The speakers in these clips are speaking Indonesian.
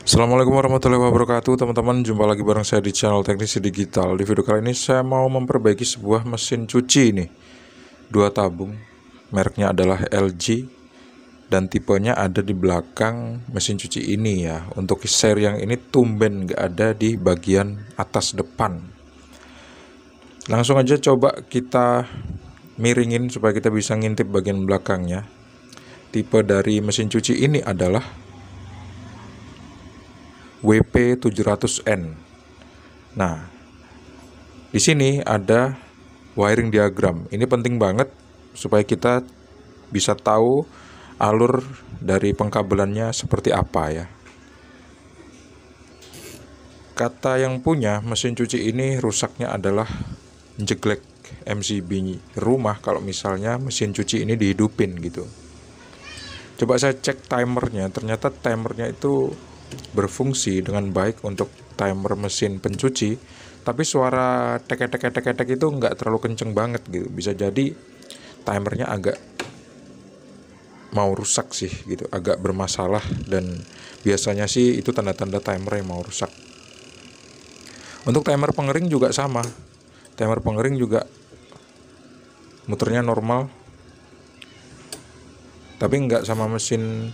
Assalamualaikum warahmatullahi wabarakatuh teman-teman jumpa lagi bareng saya di channel teknisi digital di video kali ini saya mau memperbaiki sebuah mesin cuci ini dua tabung mereknya adalah LG dan tipenya ada di belakang mesin cuci ini ya untuk share yang ini tumben nggak ada di bagian atas depan langsung aja coba kita miringin supaya kita bisa ngintip bagian belakangnya tipe dari mesin cuci ini adalah WP700N. Nah, di sini ada wiring diagram. Ini penting banget supaya kita bisa tahu alur dari pengkabelannya seperti apa ya. Kata yang punya mesin cuci ini rusaknya adalah jeglek MCB rumah kalau misalnya mesin cuci ini dihidupin gitu. Coba saya cek timernya, ternyata timernya itu berfungsi dengan baik untuk timer mesin pencuci tapi suara teke-teke-teke-tek itu nggak terlalu kenceng banget gitu bisa jadi timernya agak mau rusak sih gitu agak bermasalah dan biasanya sih itu tanda-tanda timer yang mau rusak untuk timer pengering juga sama timer pengering juga muternya normal tapi nggak sama mesin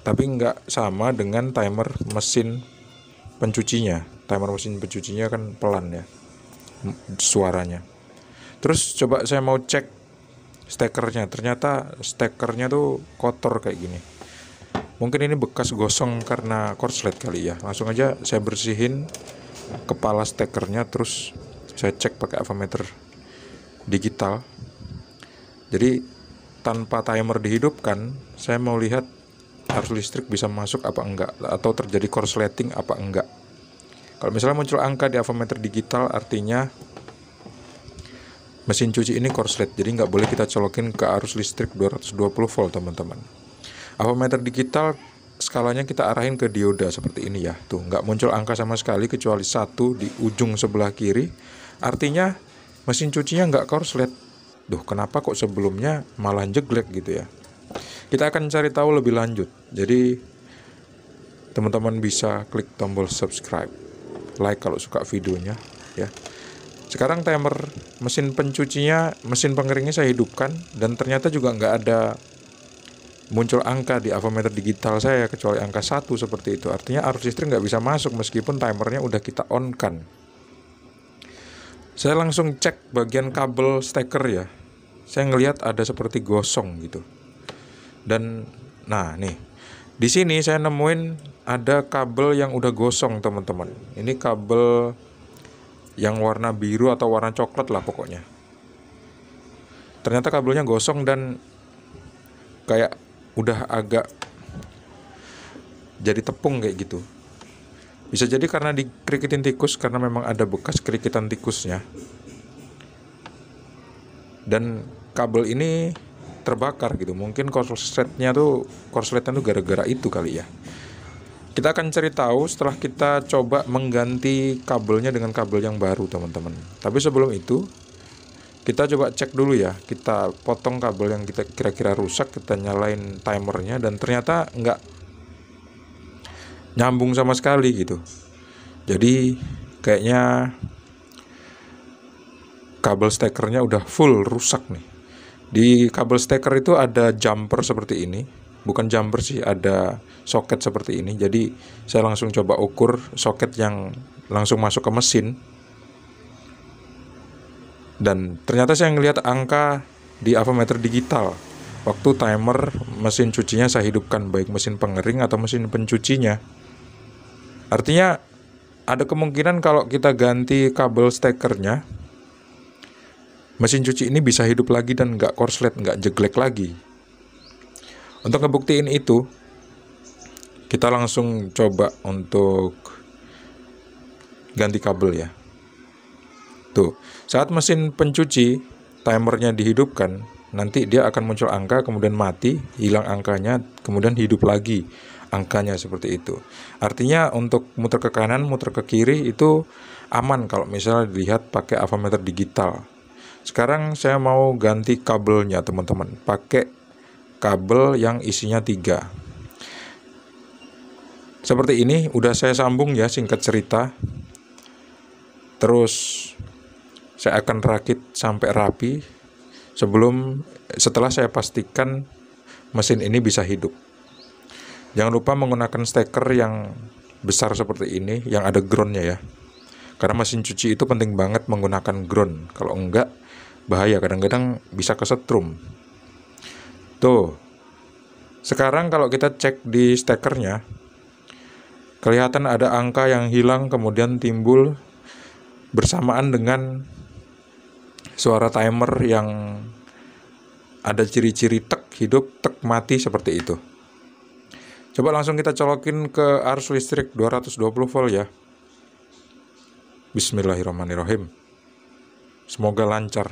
tapi nggak sama dengan timer mesin pencucinya timer mesin pencucinya kan pelan ya suaranya terus coba saya mau cek stekernya ternyata stekernya tuh kotor kayak gini mungkin ini bekas gosong karena korslet kali ya langsung aja saya bersihin kepala stekernya terus saya cek pakai avometer digital jadi tanpa timer dihidupkan saya mau lihat arus listrik bisa masuk apa enggak atau terjadi korsleting apa enggak. Kalau misalnya muncul angka di avometer digital artinya mesin cuci ini korslet jadi nggak boleh kita colokin ke arus listrik 220 volt teman-teman. Avometer digital skalanya kita arahin ke dioda seperti ini ya. Tuh nggak muncul angka sama sekali kecuali satu di ujung sebelah kiri. Artinya mesin cucinya nggak korslet. Duh kenapa kok sebelumnya malah jeglek gitu ya? Kita akan cari tahu lebih lanjut. Jadi teman-teman bisa klik tombol subscribe, like kalau suka videonya, ya. Sekarang timer mesin pencucinya, mesin pengeringnya saya hidupkan dan ternyata juga nggak ada muncul angka di avometer digital saya kecuali angka satu seperti itu. Artinya arus listrik nggak bisa masuk meskipun timernya udah kita on kan. Saya langsung cek bagian kabel steker ya. Saya ngelihat ada seperti gosong gitu dan nah nih di sini saya nemuin ada kabel yang udah gosong teman-teman ini kabel yang warna biru atau warna coklat lah pokoknya ternyata kabelnya gosong dan kayak udah agak jadi tepung kayak gitu bisa jadi karena dikerikitin tikus karena memang ada bekas kerikitan tikusnya dan kabel ini terbakar gitu mungkin korsletnya tuh korsletnya tuh gara-gara itu kali ya kita akan cari tahu setelah kita coba mengganti kabelnya dengan kabel yang baru teman-teman tapi sebelum itu kita coba cek dulu ya kita potong kabel yang kita kira-kira rusak kita nyalain timernya dan ternyata nggak nyambung sama sekali gitu jadi kayaknya kabel stekernya udah full rusak nih di kabel steker itu ada jumper seperti ini. Bukan jumper sih, ada soket seperti ini. Jadi saya langsung coba ukur soket yang langsung masuk ke mesin. Dan ternyata saya ngelihat angka di avometer digital. Waktu timer mesin cucinya saya hidupkan baik mesin pengering atau mesin pencucinya. Artinya ada kemungkinan kalau kita ganti kabel stekernya mesin cuci ini bisa hidup lagi dan nggak korslet, nggak jeglek lagi. Untuk ngebuktiin itu, kita langsung coba untuk ganti kabel ya. Tuh, saat mesin pencuci timernya dihidupkan, nanti dia akan muncul angka, kemudian mati, hilang angkanya, kemudian hidup lagi angkanya seperti itu. Artinya untuk muter ke kanan, muter ke kiri itu aman kalau misalnya dilihat pakai avometer digital. Sekarang saya mau ganti kabelnya teman-teman. Pakai kabel yang isinya 3. Seperti ini, udah saya sambung ya singkat cerita. Terus saya akan rakit sampai rapi sebelum setelah saya pastikan mesin ini bisa hidup. Jangan lupa menggunakan steker yang besar seperti ini yang ada groundnya ya. Karena mesin cuci itu penting banget menggunakan ground. Kalau enggak, bahaya kadang-kadang bisa kesetrum tuh sekarang kalau kita cek di stekernya kelihatan ada angka yang hilang kemudian timbul bersamaan dengan suara timer yang ada ciri-ciri tek hidup tek mati seperti itu coba langsung kita colokin ke arus listrik 220 volt ya Bismillahirrahmanirrahim semoga lancar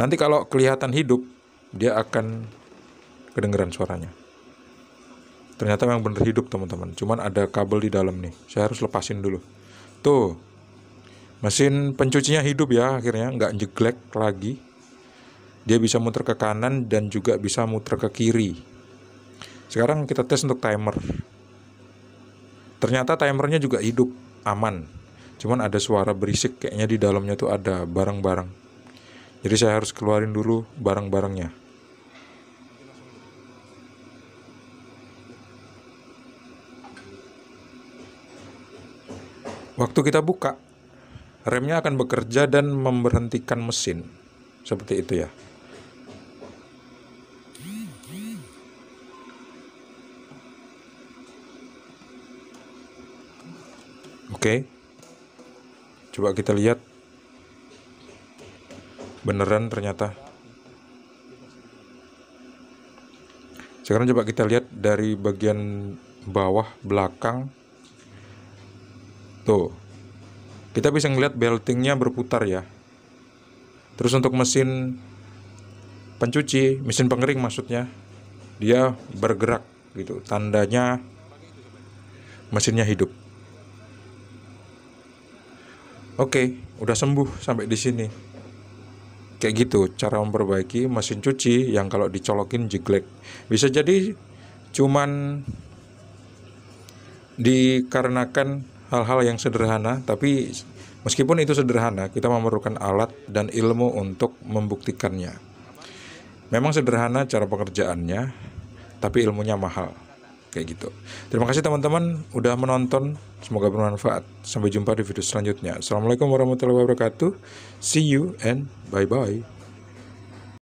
Nanti kalau kelihatan hidup, dia akan kedengeran suaranya. Ternyata memang bener hidup teman-teman. Cuman ada kabel di dalam nih. Saya harus lepasin dulu. Tuh, mesin pencucinya hidup ya akhirnya. Nggak jeglek lagi. Dia bisa muter ke kanan dan juga bisa muter ke kiri. Sekarang kita tes untuk timer. Ternyata timernya juga hidup, aman. Cuman ada suara berisik kayaknya di dalamnya tuh ada barang-barang jadi saya harus keluarin dulu barang-barangnya waktu kita buka remnya akan bekerja dan memberhentikan mesin seperti itu ya Oke, okay. coba kita lihat beneran ternyata sekarang coba kita lihat dari bagian bawah belakang tuh kita bisa ngelihat beltingnya berputar ya terus untuk mesin pencuci mesin pengering maksudnya dia bergerak gitu tandanya mesinnya hidup oke udah sembuh sampai di sini Kayak gitu cara memperbaiki mesin cuci yang kalau dicolokin jeglek. Bisa jadi cuman dikarenakan hal-hal yang sederhana tapi meskipun itu sederhana kita memerlukan alat dan ilmu untuk membuktikannya. Memang sederhana cara pekerjaannya tapi ilmunya mahal kayak gitu. Terima kasih teman-teman udah menonton, semoga bermanfaat. Sampai jumpa di video selanjutnya. Assalamualaikum warahmatullahi wabarakatuh. See you and bye bye.